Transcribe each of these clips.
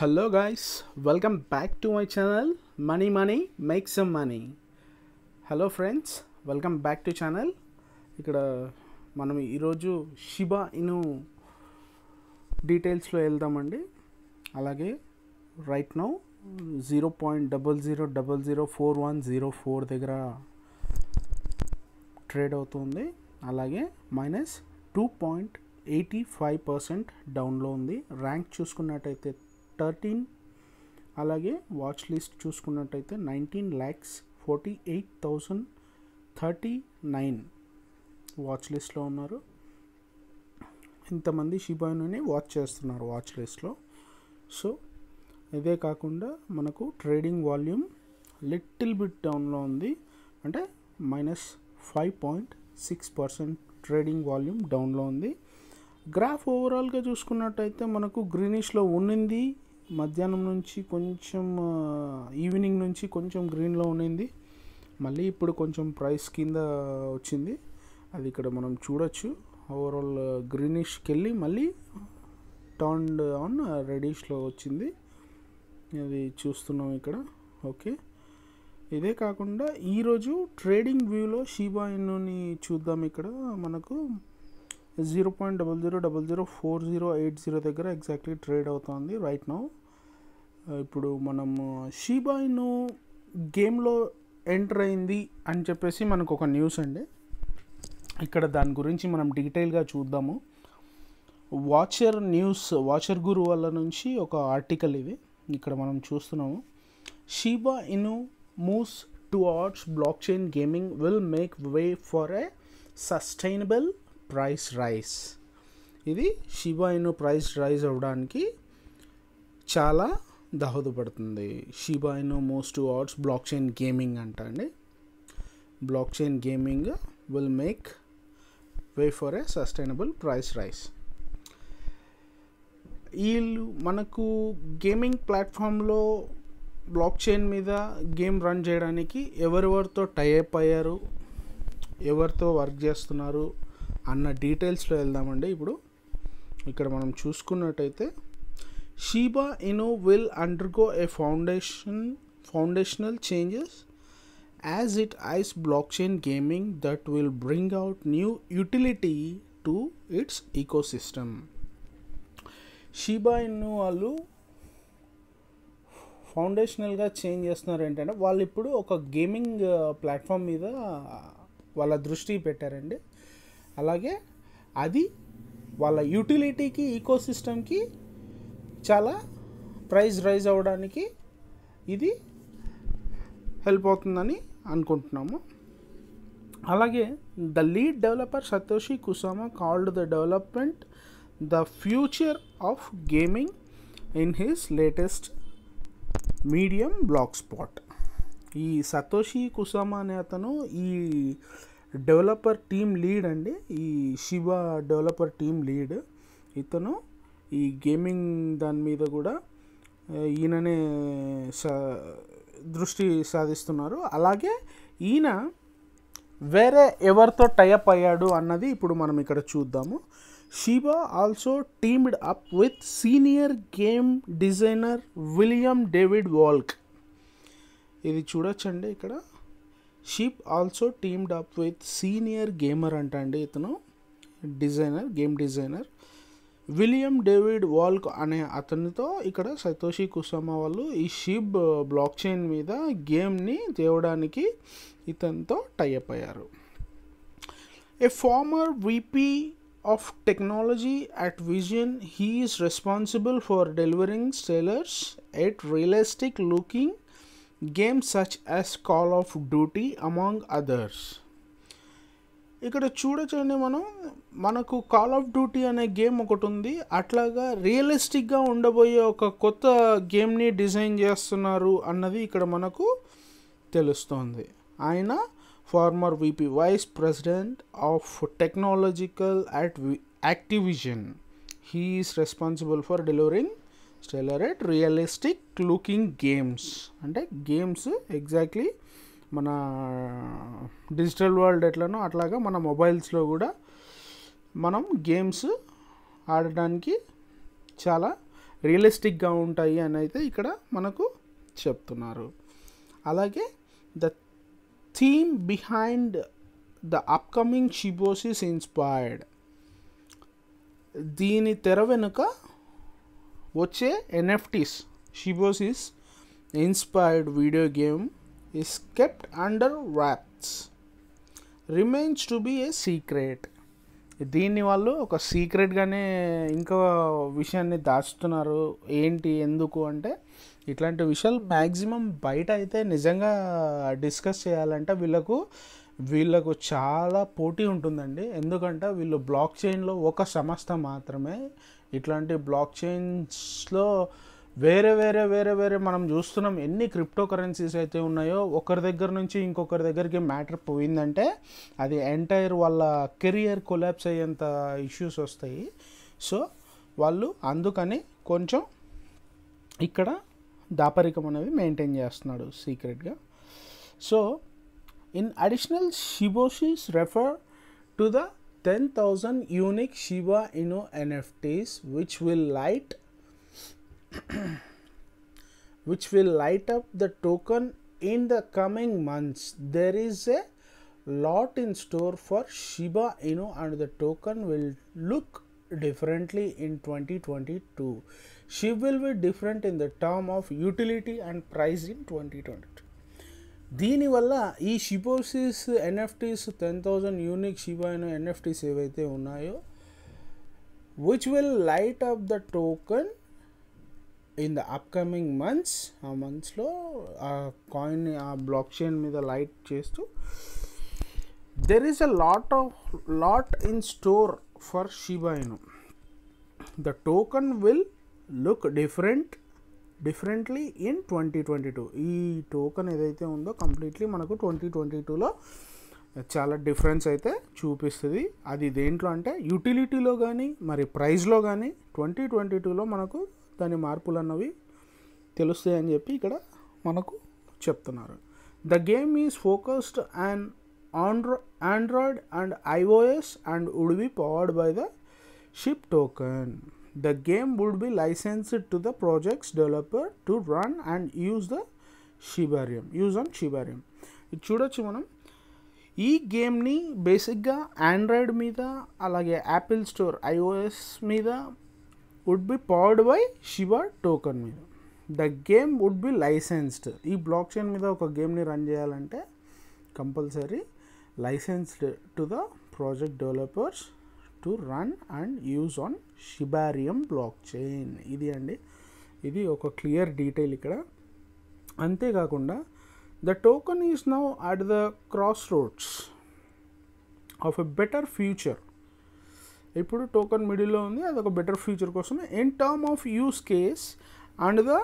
Hello guys welcome back to my channel money money make some money hello friends welcome back to channel ఇక్కడ మనం ఈరోజు Shiba Inu డీటెయిల్స్లో వెళ్దామండి అలాగే right now zero point double zero double zero four one zero four దగ్గర trade అవుతుంది అలాగే minus two point eighty five percent డౌన్లో ఉంది ర్యాంక్ చూసుకున్నట్టయితే థర్టీన్ అలాగే వాచ్ లిస్ట్ చూసుకున్నట్టయితే nineteen lakhs forty eight thousand thirty nine watch లిస్ట్లో ఉన్నారు ఇంతమంది షిబాయిని వాచ్ చేస్తున్నారు వాచ్ లిస్ట్లో సో ఇదే కాకుండా మనకు ట్రేడింగ్ వాల్యూమ్ లిటిల్ బిట్ డౌన్లో ఉంది అంటే minus five point six percent trading volume డౌన్లో ఉంది గ్రాఫ్ ఓవరాల్గా చూసుకున్నట్టయితే మనకు గ్రీనిష్లో ఉండింది మధ్యాహ్నం నుంచి కొంచెం ఈవినింగ్ నుంచి కొంచెం గ్రీన్లో ఉండింది మళ్ళీ ఇప్పుడు కొంచెం ప్రైస్ కింద వచ్చింది అది ఇక్కడ మనం చూడొచ్చు ఓవరాల్ గ్రీనిష్కి వెళ్ళి మళ్ళీ టర్న్ ఆన్ రెడీష్లో వచ్చింది అది చూస్తున్నాం ఇక్కడ ఓకే ఇదే కాకుండా ఈరోజు ట్రేడింగ్ వ్యూలో షీబాయిన్ని చూద్దాం ఇక్కడ మనకు zero point double zero double zero four zero eight zero దగ్గర ఎగ్జాక్ట్లీ ట్రేడ్ అవుతుంది రైట్ నౌ ఇప్పుడు మనం షీబాయిను గేమ్లో ఎంటర్ అయింది అని చెప్పేసి మనకు ఒక న్యూస్ అండి ఇక్కడ దాని గురించి మనం డీటెయిల్గా చూద్దాము వాచర్ న్యూస్ వాచర్ గురు వాళ్ళ నుంచి ఒక ఆర్టికల్ ఇది ఇక్కడ మనం చూస్తున్నాము Shiba Inu moves to arts blockchain gaming will make way for a sustainable price rise ఇది షిబాయిను ప్రైస్ రైజ్ అవ్వడానికి చాలా దోహదపడుతుంది Shiba Inu most arts blockchain gaming అంట అండి blockchain gaming will make way for a sustainable price rise వీళ్ళు మనకు gaming ప్లాట్ఫామ్లో blockchain మీద గేమ్ రన్ చేయడానికి ఎవరెవరితో టైఅప్ అయ్యారు ఎవరితో వర్క్ చేస్తున్నారు అన్న డీటెయిల్స్లో వెళ్దామండి ఇప్పుడు ఇక్కడ మనం చూసుకున్నట్టయితే Shiba Inu will undergo a foundation foundational changes as it is blockchain gaming that will bring out new utility to its ecosystem Shiba Inu వాళ్ళు ఫౌండేషనల్గా చేంజ్ చేస్తున్నారు ఏంటంటే వాళ్ళు ఇప్పుడు ఒక గేమింగ్ ప్లాట్ఫామ్ uh, మీద వాళ్ళ దృష్టి పెట్టారండి అలాగే అది వాళ్ళ యూటిలిటీకి ఈకో సిస్టమ్కి చాలా ప్రైస్ రైజ్ అవ్వడానికి ఇది హెల్ప్ అవుతుందని అనుకుంటున్నాము అలాగే the lead developer Satoshi Kusama called the development the future of gaming in his latest medium blog స్పాట్ ఈ సతోషి కుసామా అనే అతను ఈ డెవలపర్ టీమ్ లీడ్ అండి ఈ శివ డెవలపర్ టీమ్ లీడ్ ఇతను ఈ గేమింగ్ దాని మీద కూడా ఈయననే దృష్టి సాధిస్తున్నారు అలాగే ఈయన వేరే ఎవరితో టైఅప్ అయ్యాడు అన్నది ఇప్పుడు మనం ఇక్కడ చూద్దాము Shiba also teamed up with senior game designer William David Volk ఇది చూడొచ్చండి ఇక్కడ Shib also teamed up with senior gamer అంట అండి ఇతను designer game designer William David Volk అనే అతనితో ఇక్కడ సతోషి కుసామా వాళ్ళు ఈ షీప్ బ్లాక్ చైన్ మీద గేమ్ని తేవడానికి ఇతనితో టైప్ అయ్యారు a former VP of technology at vision he is responsible for delivering sellers at realistic looking games such as Call of Duty among others ఇక్కడ చూడొచ్చండి మనం మనకు కాల్ ఆఫ్ డ్యూటీ అనే గేమ్ ఒకటి ఉంది అట్లాగా రియలిస్టిక్గా ఉండబోయే ఒక కొత్త గేమ్ని డిజైన్ చేస్తున్నారు అన్నది ఇక్కడ మనకు తెలుస్తోంది ఆయన former VP vice president of technological at Activision he is responsible for delivering stellar realistic looking games అంటే గేమ్స్ ఎగ్జాక్ట్లీ మన డిజిటల్ వరల్డ్ ఎట్లనో అట్లాగా మన మొబైల్స్లో కూడా మనం గేమ్స్ ఆడడానికి చాలా రియలిస్టిక్గా ఉంటాయి అని అయితే ఇక్కడ మనకు చెప్తున్నారు అలాగే the theme behind the upcoming Shiboshis inspired దీని తెర వెనుక వచ్చే NFTs Shibos is inspired video game is kept under wraps remains to be a secret దీన్ని వాళ్ళు ఒక సీక్రెట్గానే ఇంకో విషయాన్ని దాచుతున్నారు ఏంటి ఎందుకు అంటే ఇట్లాంటి విషయాలు మ్యాక్సిమం బయట అయితే నిజంగా డిస్కస్ చేయాలంటే వీళ్ళకు వీళ్ళకు చాలా పోటీ ఉంటుందండి ఎందుకంటే వీళ్ళు బ్లాక్ చైన్లో ఒక సంస్థ మాత్రమే ఇట్లాంటి బ్లాక్ చైన్స్లో వేరే వేరే వేరే వేరే మనం చూస్తున్నాం ఎన్ని క్రిప్టో కరెన్సీస్ అయితే ఉన్నాయో ఒకరి దగ్గర నుంచి ఇంకొకరి దగ్గరికి మ్యాటర్ పోయిందంటే అది ఎంటైర్ వాళ్ళ కెరియర్ కొలాప్స్ అయ్యేంత ఇష్యూస్ వస్తాయి సో వాళ్ళు అందుకని కొంచెం ఇక్కడ దాపరికం అనేది మెయింటైన్ చేస్తున్నాడు సీక్రెట్గా so in additional Shiboshis refer to the 10,000 unique Shiba Inu NFTs which will light which will light up the token in the coming months. There is a lot in store for Shiba Inu and the token will look differently in 2022. She will be different in the term of utility and price in 2020. దీని వల్ల ఈ శిబోసిస్ ఎన్ఎఫ్‌టిస్ 10000 unique శిబాయిను NFTs ఏవైతే ఉన్నాయి will light off the token in the upcoming months ఆ months లో ఆ coin ని ఆ బ్లాక్ చైన్ మీద లైట్ చేస్తూ there is a lot of lot in store for Shiba Inu the token will look different differently in twenty twenty two ఈ token ఏదైతే ఉందో కంప్లీట్లీ మనకు ట్వంటీ ట్వంటీ టూలో చాలా డిఫరెన్స్ అయితే చూపిస్తుంది అది దేంట్లో అంటే యూటిలిటీలో కానీ మరి ప్రైస్లో కానీ ట్వంటీ ట్వంటీ టూలో మనకు దాని మార్పులు అన్నవి తెలుస్తాయని చెప్పి ఇక్కడ మనకు చెప్తున్నారు the game is focused and Andro Android and iOS and would be powered by the Shib token the game would be licensed to the project's developer to run and use the Shibarium use on Shibarium ఇది చూడొచ్చు మనం ఈ గేమ్ని బేసిక్గా Android మీద అలాగే Apple store iOS మీద would be powered by Shiba token మీద the game would be licensed ఈ బ్లాక్ చైన్ మీద ఒక గేమ్ని రన్ చేయాలంటే compulsory licensed to the project developers to run and use on Shibarium blockchain ఇది అండి ఇది ఒక క్లియర్ డీటెయిల్ ఇక్కడ అంతేకాకుండా the token is now at the cross roads of a better future ఇప్పుడు టోకన్ మిడిల్లో ఉంది అది ఒక బెటర్ ఫ్యూచర్ కోసం in term of use case and the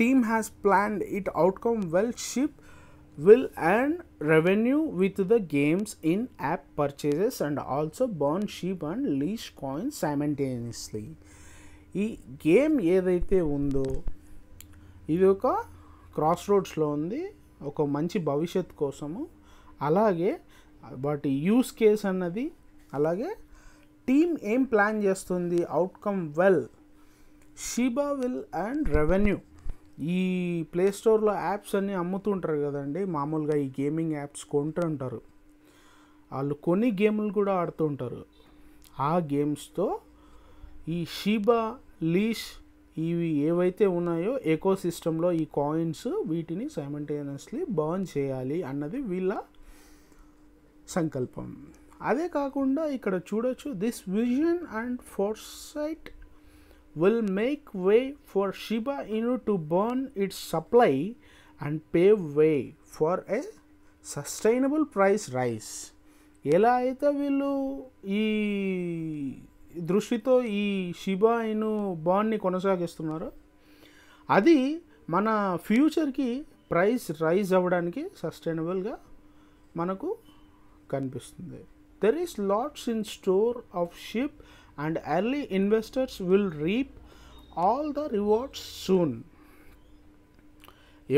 team has planned it outcome well Shib will earn revenue with the games in app purchases and also burn sheep and leash coins simultaneously ఈ game ఏదైతే ఉందో ఇది ఒక cross రోడ్స్లో ఉంది ఒక మంచి భవిష్యత్ కోసము అలాగే వాటి యూస్ కేస్ అన్నది అలాగే టీమ్ ఏం ప్లాన్ చేస్తుంది outcome well Shiba will and revenue ఈ ప్లేస్టోర్లో యాప్స్ అన్నీ అమ్ముతుంటారు కదండి మామూలుగా ఈ గేమింగ్ యాప్స్ కొంటుంటారు వాళ్ళు కొన్ని గేములు కూడా ఆడుతుంటారు ఆ గేమ్స్తో ఈ షీబా లీష్ ఇవి ఏవైతే ఉన్నాయో ఎకో సిస్టంలో ఈ కాయిన్స్ వీటిని సైమంటేనియస్లీ బర్న్ చేయాలి అన్నది వీళ్ళ సంకల్పం అదే కాకుండా ఇక్కడ చూడొచ్చు this vision and foresight will make way for Shiba Inu to burn its supply and pave way for a sustainable price rise ఎలా అయితే వీళ్ళు ఈ దృష్టితో ఈ షిబా ఇను బాండ్ని కొనసాగిస్తున్నారో అది మన ఫ్యూచర్కి ప్రైస్ రైజ్ అవ్వడానికి సస్టైనబుల్గా మనకు కనిపిస్తుంది there is lots in store of Shib and early investors will reap all the rewards soon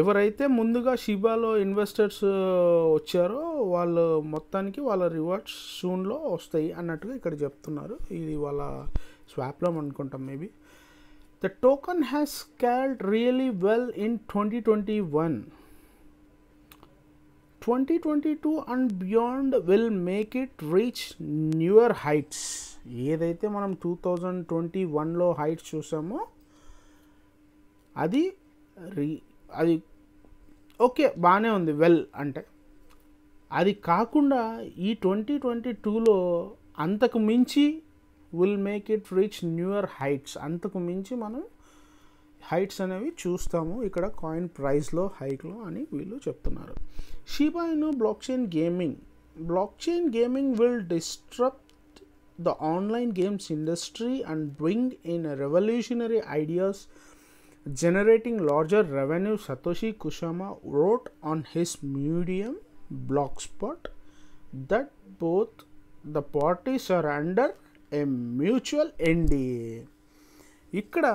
ఎవరైతే ముందుగా షిబాలో ఇన్వెస్టర్స్ uh, వచ్చారో వాళ్ళు మొత్తానికి వాళ్ళ రివార్డ్స్ సూన్లో వస్తాయి అన్నట్టుగా ఇక్కడ చెప్తున్నారు ఇది వాళ్ళ స్వాప్లో అనుకుంటాం maybe the token has called really well in twenty twenty one twenty twenty two and beyond will make it reach newer heights ఏదైతే మనం టూ థౌజండ్ ట్వంటీ వన్లో హైట్స్ చూసామో అది రీ అది ఓకే బాగానే ఉంది వెల్ అంటే అది కాకుండా ఈ ట్వంటీ ట్వంటీ టూలో అంతకు మించి will make it reach newer heights అంతకు మించి మనం హైట్స్ అనేవి చూస్తాము ఇక్కడ కాయిన్ ప్రైస్లో హైక్లో అని వీళ్ళు చెప్తున్నారు Shiba Inu blockchain gaming blockchain gaming will disrupt the online games industry and bring in revolutionary ideas generating larger revenue Satoshi Kusama wrote on his Medium blog spot that both the parties are under a mutual NDA ఇక్కడ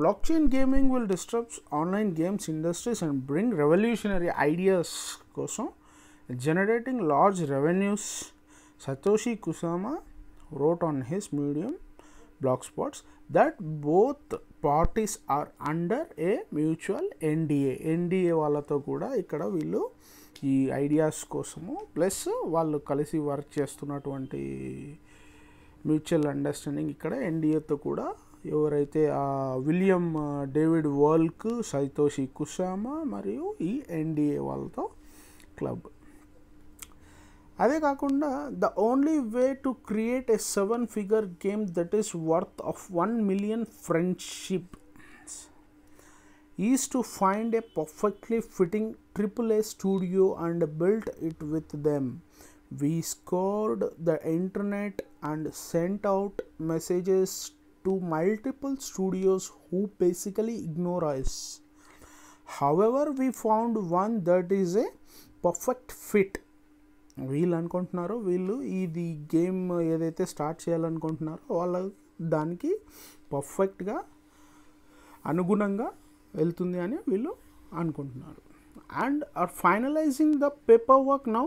blockchain gaming will disturbs online games industries and bring revolutionary ideas కోసం generating large revenues Satoshi Kusama wrote on his Medium blog spots that both parties are under a mutual NDA NDA వాళ్ళతో కూడా ఇక్కడ వీళ్ళు ఈ ideas కోసము plus వాళ్ళు కలిసి work చేస్తున్నటువంటి మ్యూచువల్ అండర్స్టాండింగ్ ఇక్కడ ఎన్డీఏతో కూడా ఎవరైతే ఆ విలియం డేవిడ్ వల్క్ సైతోషి కుసామా మరియు ఈ ఎన్డీఏ వాళ్ళతో క్లబ్ అదే కాకుండా the only way to create a seven figure game that is worth of one million friendship is to find a perfectly fitting triple A studio and built it with them we scored the internet and sent out messages to multiple studios who basically ignore us. However, we found one that is a perfect fit వీళ్ళు అనుకుంటున్నారు వీళ్ళు ఇది game ఏదైతే start చేయాలనుకుంటున్నారో వాళ్ళ దానికి పర్ఫెక్ట్గా అనుగుణంగా వెళ్తుంది అని వీళ్ళు అనుకుంటున్నారు and are finalising the paperwork now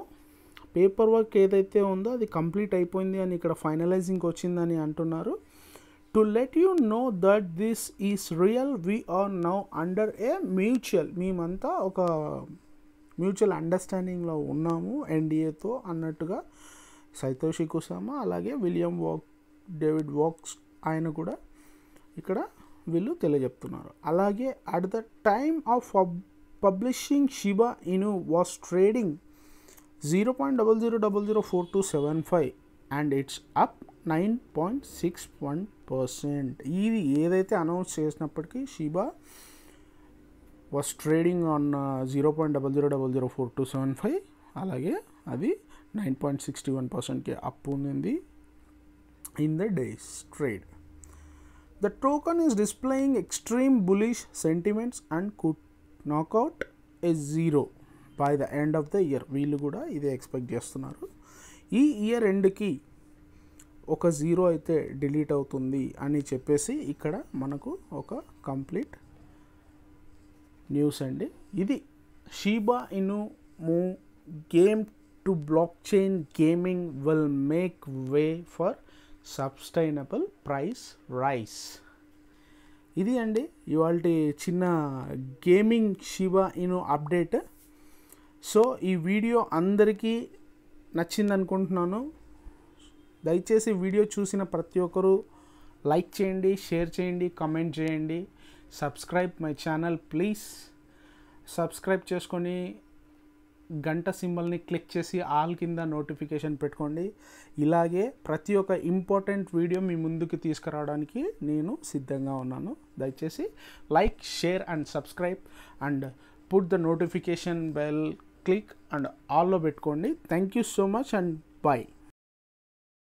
paperwork ఏదైతే ఉందో అది కంప్లీట్ అయిపోయింది అని ఇక్కడ ఫైనలైజింగ్కి వచ్చిందని అంటున్నారు to let you know that this is real we are now under a mutual మేమంతా ఒక మ్యూచువల్ అండర్స్టాండింగ్లో ఉన్నాము ఎన్డీఏతో అన్నట్టుగా సైతోషి కుసామా అలాగే విలియం వాక్ డేవిడ్ వాక్స్ ఆయన కూడా ఇక్కడ వీళ్ళు తెలియజెప్తున్నారు అలాగే at the time of publishing Shiba Inu was trading zero point double zero double zero four two seven five and it's up nine point six one percent ఇది ఏదైతే announce చేసినప్పటికీ Shiba was trading on zero point double zero double zero four two seven five అలాగే అది nine point sixty one పర్సెంట్కి up ఉంది in the days trade the token is displaying extreme bullish sentiments and could knock out a zero by the end of the year వీళ్ళు కూడా ఇదే expect చేస్తున్నారు ఈ year ఎండ్కి ఒక జీరో అయితే డిలీట్ అవుతుంది అని చెప్పేసి ఇక్కడ మనకు ఒక కంప్లీట్ న్యూస్ అండి ఇది షీబా ఇను మూ game to blockchain gaming will make way for sustainable price rise ఇది అండి ఇవాళ చిన్న gaming Shiba Inu update so ఈ వీడియో అందరికీ నచ్చింది అనుకుంటున్నాను దయచేసి వీడియో చూసిన ప్రతి ఒక్కరు లైక్ చేయండి షేర్ చేయండి కమెంట్ చేయండి subscribe my channel please subscribe చేసుకొని గంట సింబల్ని క్లిక్ చేసి ఆల్ కింద నోటిఫికేషన్ పెట్టుకోండి ఇలాగే ప్రతి ఒక్క ఇంపార్టెంట్ వీడియో మీ ముందుకు తీసుకురావడానికి నేను సిద్ధంగా ఉన్నాను దయచేసి like share and subscribe and put the notification bell click and ఆల్లో పెట్టుకోండి thank you so much and bye